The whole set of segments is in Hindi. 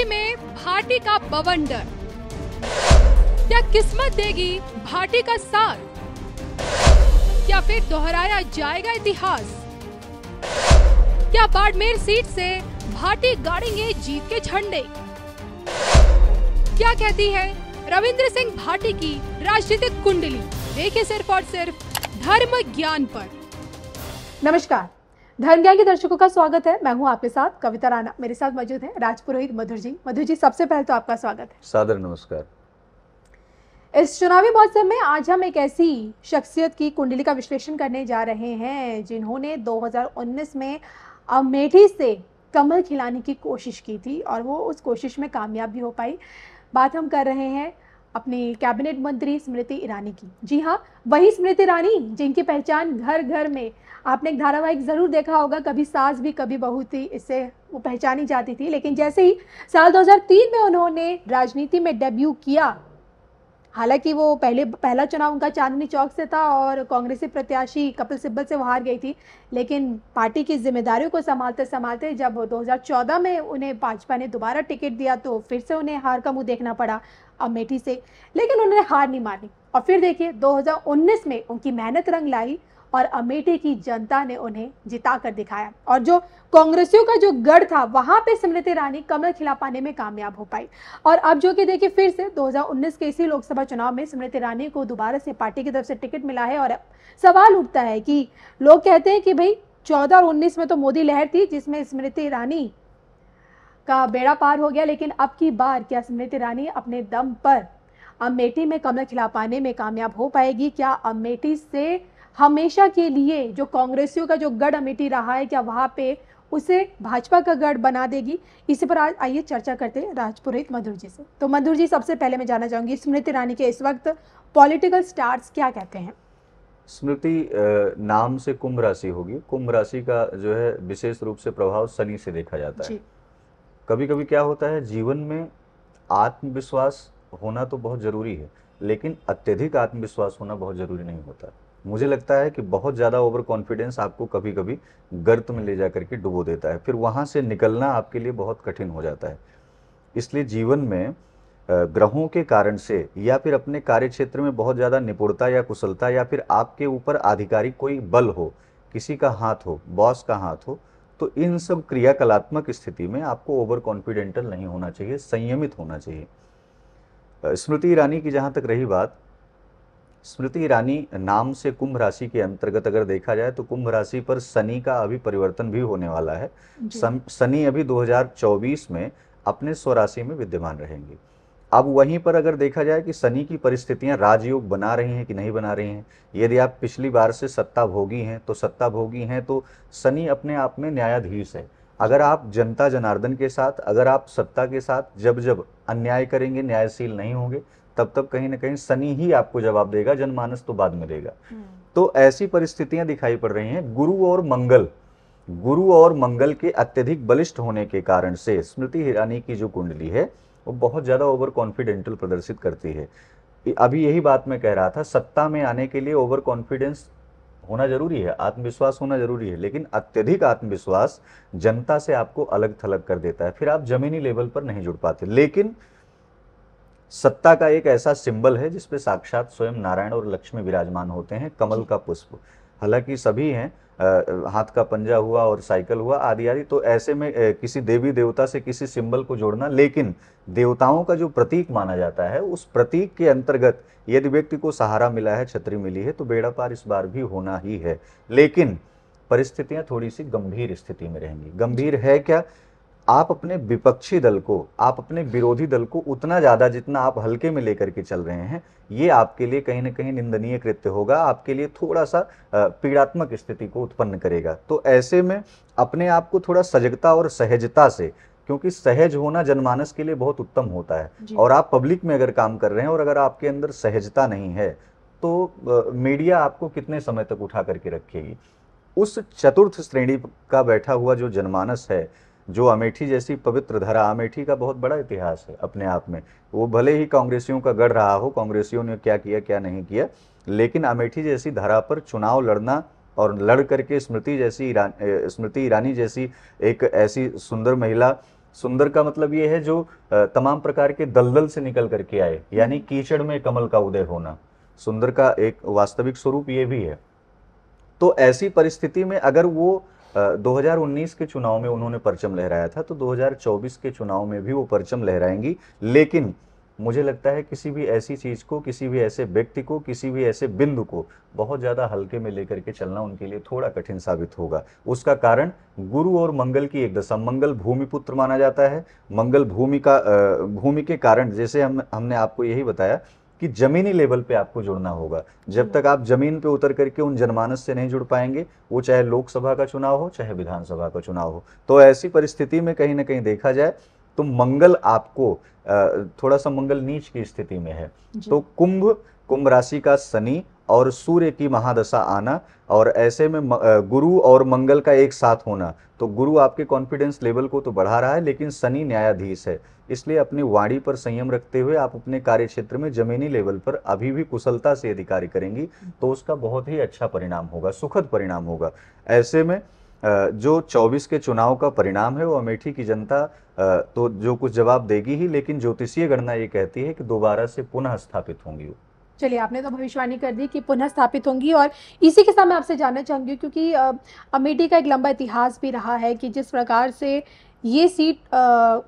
दिल्ली में भाटी का बवंडर क्या किस्मत देगी भाटी का साथ क्या फिर दोहराया जाएगा इतिहास क्या बाड़मेर सीट से भाटी गाड़ेंगे जीत के झंडे क्या कहती है रविंद्र सिंह भाटी की राजनीतिक कुंडली देखे सिर्फ और सिर्फ धर्म ज्ञान पर नमस्कार धर्म के दर्शकों का स्वागत है मैं हूँ आपके साथ कविता राणा मेरे साथ मौजूद है राजपुरोहित मधुर जी मधुर जी सबसे पहले तो आपका स्वागत है सादर नमस्कार इस चुनावी महोत्सव में आज हम एक ऐसी शख्सियत की कुंडली का विश्लेषण करने जा रहे हैं जिन्होंने 2019 में अमेठी से कमल खिलाने की कोशिश की थी और वो उस कोशिश में कामयाब भी हो पाई बात हम कर रहे हैं अपनी कैबिनेट मंत्री स्मृति ईरानी की जी हाँ वही स्मृति ईरानी जिनकी पहचान घर घर में आपने एक धारावाहिक ज़रूर देखा होगा कभी सास भी कभी बहू थी इससे वो पहचानी जाती थी लेकिन जैसे ही साल 2003 में उन्होंने राजनीति में डेब्यू किया हालांकि वो पहले पहला चुनाव उनका चांदनी चौक से था और कांग्रेसी प्रत्याशी कपिल सिब्बल से वो हार गई थी लेकिन पार्टी की जिम्मेदारियों को संभालते संभालते जब 2014 में उन्हें भाजपा ने दोबारा टिकट दिया तो फिर से उन्हें हार का मुंह देखना पड़ा अमेठी से लेकिन उन्होंने हार नहीं मानी और फिर देखिए 2019 में उनकी मेहनत रंग लाई और अमेठी की जनता ने उन्हें जिता कर दिखाया और जो कांग्रेसियों का जो गढ़ था वहां पे स्मृति ईरानी कमल खिला पाने में कामयाब हो पाई और अब जो कि देखिए फिर से 2019 के इसी लोकसभा चुनाव में स्मृति ईरानी को दोबारा से पार्टी की तरफ से टिकट मिला है और सवाल उठता है कि लोग कहते हैं कि भाई चौदह और उन्नीस में तो मोदी लहर थी जिसमें स्मृति ईरानी का बेड़ा पार हो गया लेकिन अब की बार क्या स्मृति ईरानी अपने दम पर अमेठी में कमल खिला पाने में कामयाब हो पाएगी क्या अमेठी से हमेशा के लिए जो कांग्रेसियों का जो गढ़ अमेठी रहा है क्या वहाँ पे उसे भाजपा का गढ़ बना देगी इसी पर आज आइए चर्चा करते हैं राजपुरोहित मधुर जी से तो मधुर जी सबसे पहले मैं जानना चाहूँगी स्मृति ईरानी के इस वक्त पॉलिटिकल स्टार्स क्या कहते हैं स्मृति नाम से कुंभ राशि होगी कुंभ राशि का जो है विशेष रूप से प्रभाव शनि से देखा जाता है कभी कभी क्या होता है जीवन में आत्मविश्वास होना तो बहुत जरूरी है लेकिन अत्यधिक आत्मविश्वास होना बहुत जरूरी नहीं होता मुझे लगता है कि बहुत ज़्यादा ओवर कॉन्फिडेंस आपको कभी कभी गर्त में ले जा करके डुबो देता है फिर वहाँ से निकलना आपके लिए बहुत कठिन हो जाता है इसलिए जीवन में ग्रहों के कारण से या फिर अपने कार्य क्षेत्र में बहुत ज़्यादा निपुणता या कुशलता या फिर आपके ऊपर आधिकारिक कोई बल हो किसी का हाथ हो बॉस का हाथ हो तो इन सब क्रियाकलात्मक स्थिति में आपको ओवर कॉन्फिडेंटल नहीं होना चाहिए संयमित होना चाहिए स्मृति ईरानी की जहाँ तक रही बात स्मृति ईरानी नाम से कुंभ राशि के अंतर्गत अगर देखा जाए तो कुंभ राशि पर शनि का अभी परिवर्तन भी होने वाला है शनि अभी 2024 में अपने स्वराशि में विद्यमान रहेंगे अब वहीं पर अगर देखा जाए कि शनि की परिस्थितियां राजयोग बना रही हैं कि नहीं बना रही हैं यदि आप पिछली बार से सत्ता भोगी हैं तो सत्ता भोगी हैं तो शनि अपने आप में न्यायाधीश है अगर आप जनता जनार्दन के साथ अगर आप सत्ता के साथ जब जब अन्याय करेंगे न्यायशील नहीं होंगे तब तक कहीं ना कहीं शनि ही आपको जवाब देगा जनमानस तो बाद में देगा हम्म। तो ऐसी परिस्थितियां दिखाई पड़ रही हैं गुरु और मंगल गुरु और मंगल के अत्यधिक बलिष्ठ होने के कारण से स्मृति हिरानी की जो कुंडली है वो बहुत ज़्यादा ओवर कॉन्फिडेंटल प्रदर्शित करती है अभी यही बात मैं कह रहा था सत्ता में आने के लिए ओवर कॉन्फिडेंस होना जरूरी है आत्मविश्वास होना जरूरी है लेकिन अत्यधिक आत्मविश्वास जनता से आपको अलग थलग कर देता है फिर आप जमीनी लेवल पर नहीं जुड़ पाते लेकिन सत्ता का एक ऐसा सिंबल है जिसपे साक्षात स्वयं नारायण और लक्ष्मी विराजमान होते हैं कमल का पुष्प हालांकि सभी हैं हाथ का पंजा हुआ और साइकिल हुआ आदि आदि तो ऐसे में किसी देवी देवता से किसी सिंबल को जोड़ना लेकिन देवताओं का जो प्रतीक माना जाता है उस प्रतीक के अंतर्गत यदि व्यक्ति को सहारा मिला है छतरी मिली है तो बेड़ा पार इस बार भी होना ही है लेकिन परिस्थितियां थोड़ी सी गंभीर स्थिति में रहेंगी गंभीर है क्या आप अपने विपक्षी दल को आप अपने विरोधी दल को उतना ज़्यादा जितना आप हल्के में लेकर के चल रहे हैं ये आपके लिए कहीं ना कहीं निंदनीय कृत्य होगा आपके लिए थोड़ा सा पीड़ात्मक स्थिति को उत्पन्न करेगा तो ऐसे में अपने आप को थोड़ा सजगता और सहजता से क्योंकि सहज होना जनमानस के लिए बहुत उत्तम होता है और आप पब्लिक में अगर काम कर रहे हैं और अगर आपके अंदर सहजता नहीं है तो मीडिया आपको कितने समय तक उठा करके रखेगी उस चतुर्थ श्रेणी का बैठा हुआ जो जनमानस है जो अमेठी जैसी पवित्र धरा अमेठी का बहुत बड़ा इतिहास है अपने आप में वो भले ही कांग्रेसियों का गढ़ रहा हो कांग्रेसियों ने क्या किया क्या नहीं किया लेकिन अमेठी जैसी धरा पर चुनाव लड़ना और लड़ करके स्मृति जैसी ईरान स्मृति ईरानी जैसी एक ऐसी सुंदर महिला सुंदर का मतलब ये है जो तमाम प्रकार के दलदल से निकल करके आए यानी कीचड़ में कमल का उदय होना सुंदर का एक वास्तविक स्वरूप ये भी है तो ऐसी परिस्थिति में अगर वो 2019 के चुनाव में उन्होंने परचम लहराया था तो 2024 के चुनाव में भी वो परचम लहराएंगी लेकिन मुझे लगता है किसी भी ऐसी चीज़ को किसी भी ऐसे व्यक्ति को किसी भी ऐसे बिंदु को बहुत ज़्यादा हल्के में लेकर के चलना उनके लिए थोड़ा कठिन साबित होगा उसका कारण गुरु और मंगल की एक दशा मंगल भूमिपुत्र माना जाता है मंगल भूमि का भूमि के कारण जैसे हम हमने आपको यही बताया कि ज़मीनी लेवल पे आपको जुड़ना होगा जब तक आप ज़मीन पे उतर करके उन जनमानस से नहीं जुड़ पाएंगे वो चाहे लोकसभा का चुनाव हो चाहे विधानसभा का चुनाव हो तो ऐसी परिस्थिति में कहीं ना कहीं देखा जाए तो मंगल आपको थोड़ा सा मंगल नीच की स्थिति में है तो कुंभ कुंभ राशि का शनि और सूर्य की महादशा आना और ऐसे में गुरु और मंगल का एक साथ होना तो गुरु आपके कॉन्फिडेंस लेवल को तो बढ़ा रहा है लेकिन शनि न्यायाधीश है इसलिए अपनी वाणी पर संयम रखते हुए आप अपने कार्य क्षेत्र में जमीनी लेवल पर अभी भी कुशलता से यदि कार्य करेंगी तो उसका बहुत ही अच्छा परिणाम होगा सुखद परिणाम होगा ऐसे में जो 24 के चुनाव का परिणाम है वो अमेठी की जनता तो जो कुछ जवाब देगी ही लेकिन ज्योतिषीय गणना ये कहती है कि दोबारा से पुनः स्थापित होंगी वो चलिए आपने तो भविष्यवाणी कर दी कि पुनः स्थापित होंगी और इसी के साथ मैं आपसे जानना चाहूँगी क्योंकि अमेठी का एक लंबा इतिहास भी रहा है कि जिस प्रकार से ये सीट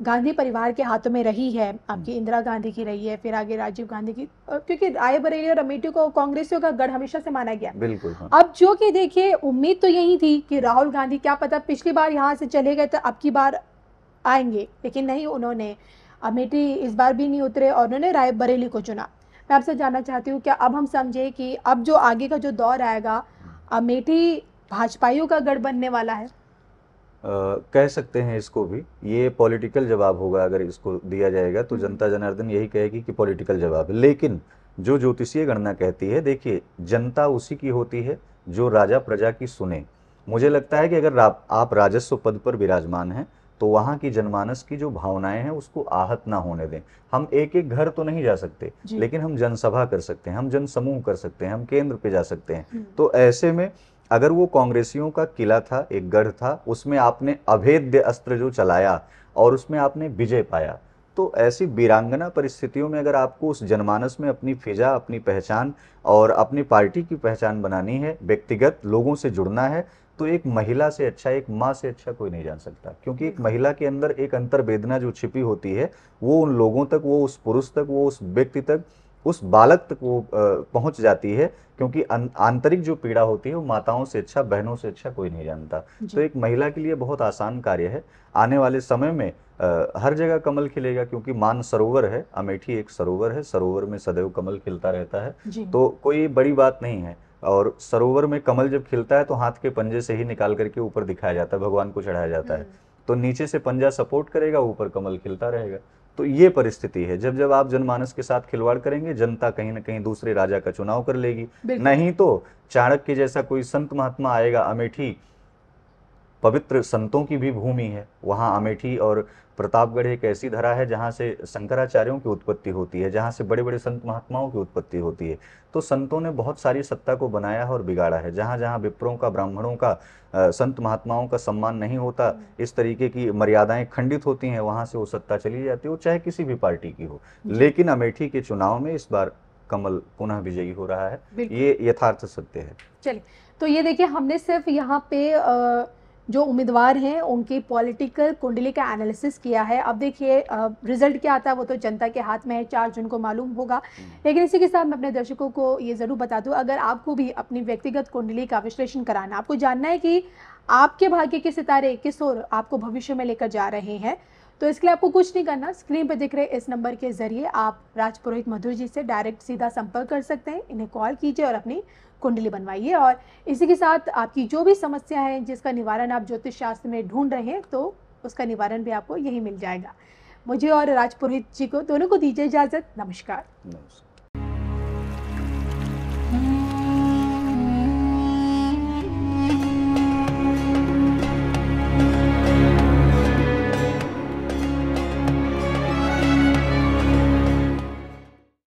गांधी परिवार के हाथों में रही है आपकी हम्म। इंदिरा गांधी की रही है फिर आगे राजीव गांधी की क्योंकि रायबरेली और अमेठी को कांग्रेसियों का गढ़ हमेशा से माना गया बिल्कुल हाँ। अब जो कि देखिए उम्मीद तो यही थी कि राहुल गांधी क्या पता पिछली बार यहाँ से चले गए तो अब की बार आएंगे लेकिन नहीं उन्होंने अमेठी इस बार भी नहीं उतरे और उन्होंने रायबरेली को चुना मैं आपसे जानना चाहती हूँ क्या अब हम समझे कि अब जो आगे का जो दौर आएगा हम्म। अमेठी भाजपाइयों का गढ़ बनने वाला है Uh, कह सकते हैं इसको भी ये पॉलिटिकल जवाब होगा अगर इसको दिया जाएगा तो हम्म। जनता जनार्दन यही कहेगी कि पॉलिटिकल जवाब है लेकिन जो ज्योतिषीय गणना कहती है देखिए जनता उसी की होती है जो राजा प्रजा की सुने मुझे लगता है कि अगर आप राजस्व पद पर विराजमान हैं तो वहाँ की जनमानस की जो भावनाएं हैं उसको आहत ना होने दें हम एक एक घर तो नहीं जा सकते लेकिन हम जनसभा कर सकते हैं हम जन समूह कर सकते हैं हम केंद्र पे जा सकते हैं हम्म। तो ऐसे में अगर वो कांग्रेसियों का किला था एक गढ़ था उसमें आपने अभेद्य अस्त्र जो चलाया और उसमें आपने विजय पाया तो ऐसी वीरांगना परिस्थितियों में अगर आपको उस जनमानस में अपनी फिजा अपनी पहचान और अपनी पार्टी की पहचान बनानी है व्यक्तिगत लोगों से जुड़ना है तो एक महिला से अच्छा एक माँ से अच्छा कोई नहीं जान सकता क्योंकि एक महिला के अंदर एक अंतर्वेदना जो छिपी होती है वो उन लोगों तक वो उस पुरुष तक वो उस व्यक्ति तक उस बालक तक वो पहुंच जाती है क्योंकि अं-, आंतरिक जो पीड़ा होती है वो माताओं से अच्छा बहनों से अच्छा कोई नहीं जानता तो एक महिला के लिए बहुत आसान कार्य है आने वाले समय में हर जगह कमल खिलेगा क्योंकि मान सरोवर है अमेठी एक सरोवर है सरोवर में सदैव कमल खिलता रहता है तो कोई बड़ी बात नहीं है और सरोवर में कमल जब खिलता है तो हाथ के पंजे से ही निकाल करके ऊपर दिखाया जाता है भगवान को चढ़ाया जाता है हम्म। तो नीचे से पंजा सपोर्ट करेगा ऊपर कमल खिलता रहेगा तो ये परिस्थिति है जब जब आप जनमानस के साथ खिलवाड़ करेंगे जनता कहीं ना कहीं दूसरे राजा का चुनाव कर लेगी नहीं तो चाणक्य जैसा कोई संत महात्मा आएगा अमेठी पवित्र संतों की भी भूमि है वहां अमेठी और प्रतापगढ़ एक ऐसी धरा है जहाँ से शंकराचार्यों की उत्पत्ति होती है जहाँ से बड़े बड़े संत महात्माओं की उत्पत्ति होती है तो संतों ने बहुत सारी सत्ता को बनाया है और बिगाड़ा है जहाँ जहाँ विप्रों का ब्राह्मणों का संत महात्माओं का सम्मान नहीं होता हम्म। इस तरीके की मर्यादाएं खंडित होती हैं वहाँ से वो सत्ता चली जाती है वो चाहे किसी भी पार्टी की हो लेकिन अमेठी के चुनाव में इस बार कमल पुनः विजयी हो रहा है ये यथार्थ सत्य है चलिए तो ये देखिए हमने सिर्फ यहाँ पे जो उम्मीदवार हैं उनकी पॉलिटिकल कुंडली का एनालिसिस किया है अब देखिए रिजल्ट क्या आता है वो तो जनता के हाथ में है चार जून को मालूम होगा हम्म। लेकिन इसी के साथ मैं अपने दर्शकों को ये ज़रूर बता दूँ अगर आपको भी अपनी व्यक्तिगत कुंडली का विश्लेषण कराना आपको जानना है कि आपके भाग्य के सितारे किस ओर आपको भविष्य में लेकर जा रहे हैं तो इसके लिए आपको कुछ नहीं करना स्क्रीन पर दिख रहे इस नंबर के जरिए आप राजपुरोहित मधुर जी से डायरेक्ट सीधा संपर्क कर सकते हैं इन्हें कॉल कीजिए और अपनी कुंडली बनवाइए और इसी के साथ आपकी जो भी समस्या है जिसका निवारण आप ज्योतिष शास्त्र में ढूंढ रहे हैं तो उसका निवारण भी आपको यही मिल जाएगा मुझे और राजपुरोहित जी को दोनों को दीजिए इजाज़त नमस्कार नमस्कार